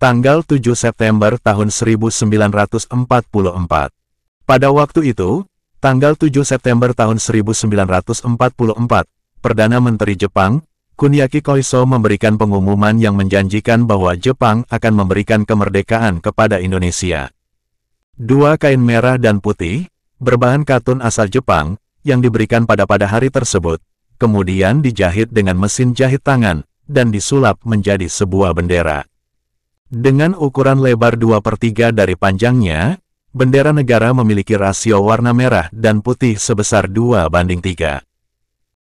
tanggal 7 September tahun 1944. Pada waktu itu, tanggal 7 September tahun 1944, Perdana Menteri Jepang, Kunyaki Koiso memberikan pengumuman yang menjanjikan bahwa Jepang akan memberikan kemerdekaan kepada Indonesia. Dua kain merah dan putih, berbahan katun asal Jepang, yang diberikan pada pada hari tersebut, kemudian dijahit dengan mesin jahit tangan, dan disulap menjadi sebuah bendera. Dengan ukuran lebar 2 per 3 dari panjangnya, bendera negara memiliki rasio warna merah dan putih sebesar 2 banding 3.